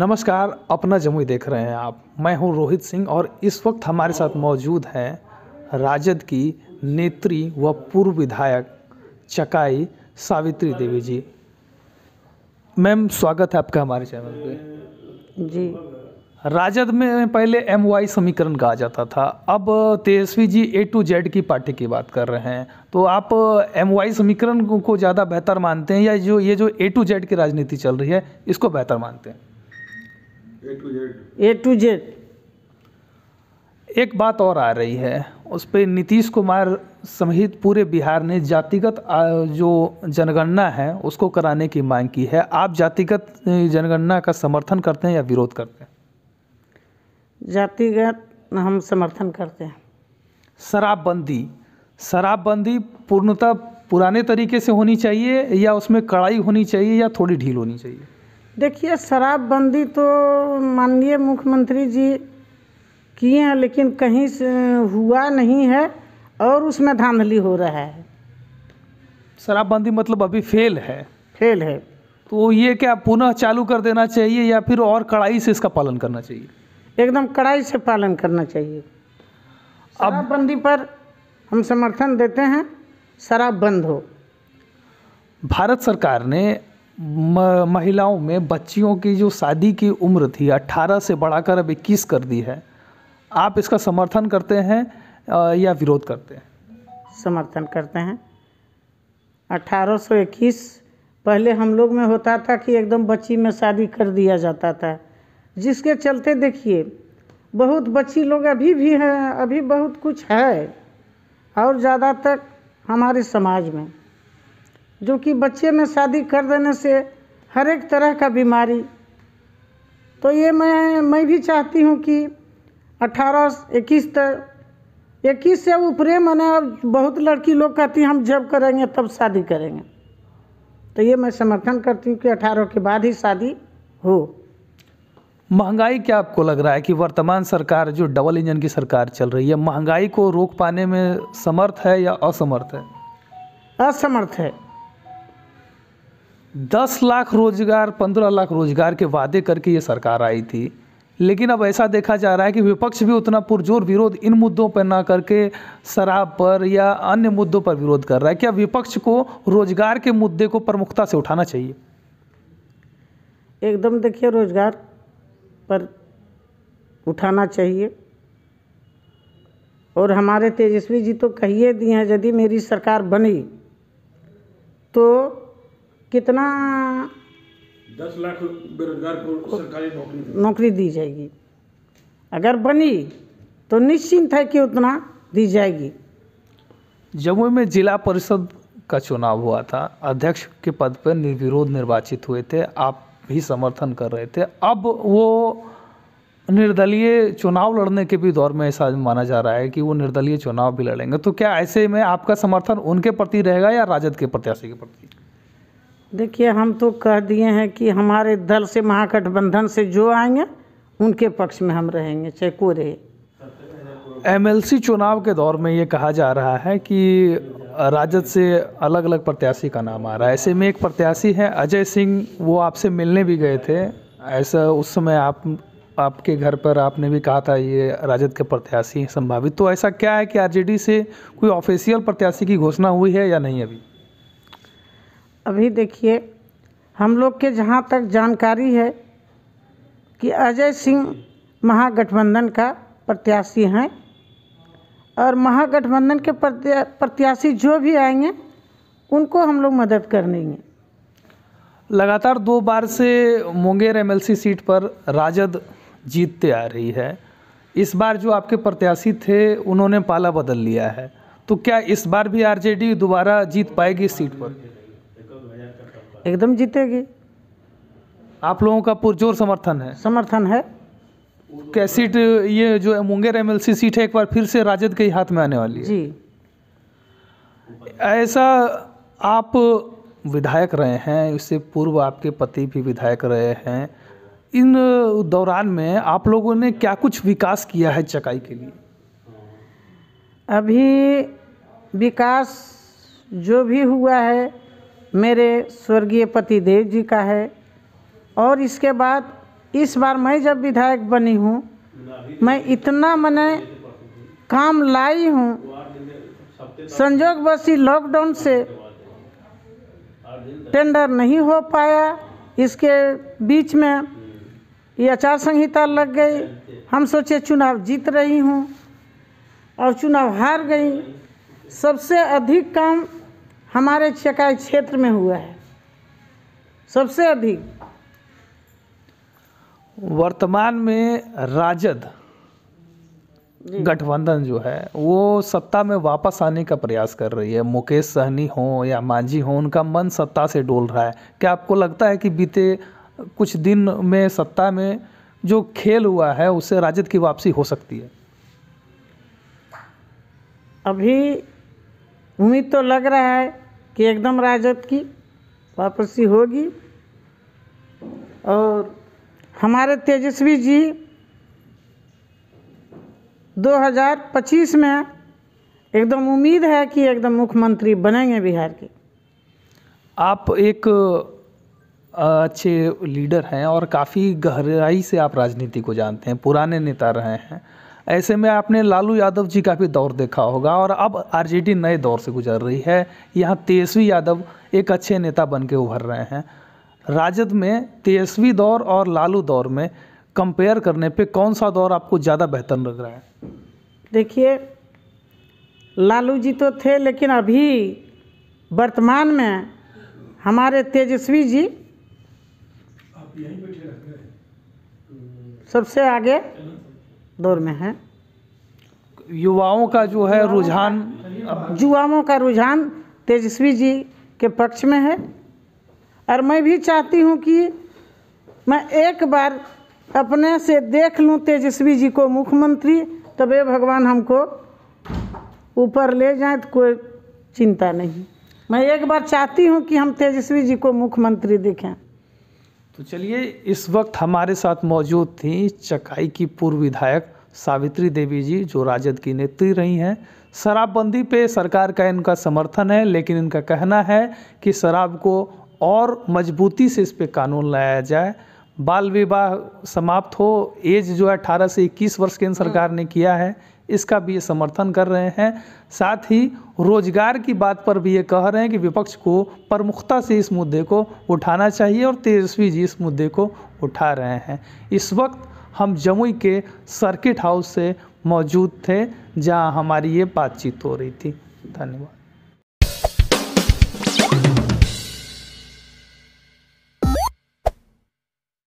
नमस्कार अपना जमुई देख रहे हैं आप मैं हूं रोहित सिंह और इस वक्त हमारे साथ मौजूद हैं राजद की नेत्री व पूर्व विधायक चकाई सावित्री देवी जी मैम स्वागत है आपका हमारे चैनल पे जी राजद में पहले एम वाई समीकरण कहा जाता था अब Tejashwi ji A to Z की पार्टी की बात कर रहे हैं तो आप एम वाई समीकरण को ज़्यादा बेहतर मानते हैं या जो ये जो ए टू जेड की राजनीति चल रही है इसको बेहतर मानते हैं ए टू जेड एक बात और आ रही है उस पर नीतीश कुमार समेत पूरे बिहार ने जातिगत जो जनगणना है उसको कराने की मांग की है आप जातिगत जनगणना का समर्थन करते हैं या विरोध करते हैं जातिगत हम समर्थन करते हैं शराबबंदी शराबबंदी पूर्णतः पुराने तरीके से होनी चाहिए या उसमें कड़ाई होनी चाहिए या थोड़ी ढील होनी चाहिए देखिए शराबबंदी तो माननीय मुख्यमंत्री जी किए हैं लेकिन कहीं से हुआ नहीं है और उसमें धांधली हो रहा है शराबबंदी मतलब अभी फेल है फेल है तो ये क्या पुनः चालू कर देना चाहिए या फिर और कड़ाई से इसका पालन करना चाहिए एकदम कड़ाई से पालन करना चाहिए शराबबंदी पर हम समर्थन देते हैं शराब बंद हो भारत सरकार ने महिलाओं में बच्चियों की जो शादी की उम्र थी 18 से बढ़ाकर अब 21 कर दी है आप इसका समर्थन करते हैं या विरोध करते हैं समर्थन करते हैं 1821 पहले हम लोग में होता था कि एकदम बच्ची में शादी कर दिया जाता था जिसके चलते देखिए बहुत बच्ची लोग अभी भी हैं अभी बहुत कुछ है और ज़्यादातर हमारे समाज में जो कि बच्चे में शादी कर देने से हर एक तरह का बीमारी तो ये मैं मैं भी चाहती हूँ कि 18 इक्कीस तक इक्कीस से ऊपरे मैंने अब बहुत लड़की लोग कहती हम जब करेंगे तब शादी करेंगे तो ये मैं समर्थन करती हूँ कि अठारह के बाद ही शादी हो महंगाई क्या आपको लग रहा है कि वर्तमान सरकार जो डबल इंजन की सरकार चल रही है महंगाई को रोक पाने में समर्थ है या असमर्थ है असमर्थ है दस लाख रोजगार पंद्रह लाख रोजगार के वादे करके ये सरकार आई थी लेकिन अब ऐसा देखा जा रहा है कि विपक्ष भी उतना पुरजोर विरोध इन मुद्दों पर ना करके शराब पर या अन्य मुद्दों पर विरोध कर रहा है क्या विपक्ष को रोजगार के मुद्दे को प्रमुखता से उठाना चाहिए एकदम देखिए रोजगार पर उठाना चाहिए और हमारे तेजस्वी जी तो कहिए दिए हैं यदि मेरी सरकार बनी तो कितना दस लाख बेरोजगार को सरकारी नौकरी नौकरी दी जाएगी अगर बनी तो निश्चिंत है कि उतना दी जाएगी जम्मू में जिला परिषद का चुनाव हुआ था अध्यक्ष के पद पर निर्विरोध निर्वाचित हुए थे आप भी समर्थन कर रहे थे अब वो निर्दलीय चुनाव लड़ने के भी दौर में ऐसा माना जा रहा है कि वो निर्दलीय चुनाव भी लड़ेंगे तो क्या ऐसे में आपका समर्थन उनके प्रति रहेगा या राजद के प्रत्याशी के प्रति देखिए हम तो कह दिए हैं कि हमारे दल से महागठबंधन से जो आएंगे उनके पक्ष में हम रहेंगे चाहे को रहे एमएलसी चुनाव के दौर में ये कहा जा रहा है कि राजद से अलग अलग प्रत्याशी का नाम आ रहा है ऐसे में एक प्रत्याशी है अजय सिंह वो आपसे मिलने भी गए थे ऐसा उस समय आप आपके घर पर आपने भी कहा था ये राजद के प्रत्याशी संभावित तो ऐसा क्या है कि आरजेडी से कोई ऑफिशियल प्रत्याशी की घोषणा हुई है या नहीं अभी अभी देखिए हम लोग के जहाँ तक जानकारी है कि अजय सिंह महागठबंधन का प्रत्याशी हैं और महागठबंधन के प्रत्याशी जो भी आएंगे उनको हम लोग मदद करेंगे लगातार दो बार से मुंगेर एमएलसी सीट पर राजद जीतते आ रही है इस बार जो आपके प्रत्याशी थे उन्होंने पाला बदल लिया है तो क्या इस बार भी आरजेडी दोबारा जीत पाएगी इस सीट पर एकदम जीतेगी आप लोगों का पुरजोर समर्थन है समर्थन है क्या सीट ये जो मुंगेर एमएलसी सीट है एक बार फिर से राजद के हाथ में आने वाली है जी ऐसा आप विधायक रहे हैं इससे पूर्व आपके पति भी विधायक रहे हैं इन दौरान में आप लोगों ने क्या कुछ विकास किया है चकाई के लिए अभी विकास जो भी हुआ है मेरे स्वर्गीय पति देव जी का है और इसके बाद इस बार मैं जब विधायक बनी हूँ मैं इतना मैंने काम लाई हूँ संजोग बसी लॉकडाउन से टेंडर नहीं हो पाया इसके बीच में ये आचार संहिता लग गई हम सोचे चुनाव जीत रही हूँ और चुनाव हार गई सबसे अधिक काम हमारे चकाय क्षेत्र में हुआ है सबसे अधिक वर्तमान में राजद गठबंधन जो है वो सत्ता में वापस आने का प्रयास कर रही है मुकेश सहनी हो या मांझी हो उनका मन सत्ता से डोल रहा है क्या आपको लगता है कि बीते कुछ दिन में सत्ता में जो खेल हुआ है उससे राजद की वापसी हो सकती है अभी उम्मीद तो लग रहा है कि एकदम राजद की वापसी होगी और हमारे तेजस्वी जी 2025 में एकदम उम्मीद है कि एकदम मुख्यमंत्री बनेंगे बिहार के आप एक अच्छे लीडर हैं और काफ़ी गहराई से आप राजनीति को जानते हैं पुराने नेता रहे हैं ऐसे में आपने लालू यादव जी का भी दौर देखा होगा और अब आरजेडी नए दौर से गुजर रही है यहाँ तेजस्वी यादव एक अच्छे नेता बन के उभर रहे हैं राजद में तेजस्वी दौर और लालू दौर में कंपेयर करने पे कौन सा दौर आपको ज़्यादा बेहतर लग रहा है देखिए लालू जी तो थे लेकिन अभी वर्तमान में हमारे तेजस्वी जी सबसे आगे दौर में है युवाओं का जो है रुझान युवाओं का रुझान तेजस्वी जी के पक्ष में है और मैं भी चाहती हूँ कि मैं एक बार अपने से देख लूँ तेजस्वी जी को मुख्यमंत्री ये भगवान हमको ऊपर ले जाए तो कोई चिंता नहीं मैं एक बार चाहती हूँ कि हम तेजस्वी जी को मुख्यमंत्री देखें तो चलिए इस वक्त हमारे साथ मौजूद थी चकाई की पूर्व विधायक सावित्री देवी जी जो राजद की नेत्री रही हैं शराबबंदी पे सरकार का इनका समर्थन है लेकिन इनका कहना है कि शराब को और मजबूती से इस पर कानून लाया जाए बाल विवाह समाप्त हो एज जो है अठारह से इक्कीस वर्ष केंद्र सरकार ने किया है इसका भी ये समर्थन कर रहे हैं साथ ही रोजगार की बात पर भी ये कह रहे हैं कि विपक्ष को प्रमुखता से इस मुद्दे को उठाना चाहिए और तेजस्वी जी इस मुद्दे को उठा रहे हैं इस वक्त हम जमुई के सर्किट हाउस से मौजूद थे जहां हमारी ये बातचीत हो रही थी धन्यवाद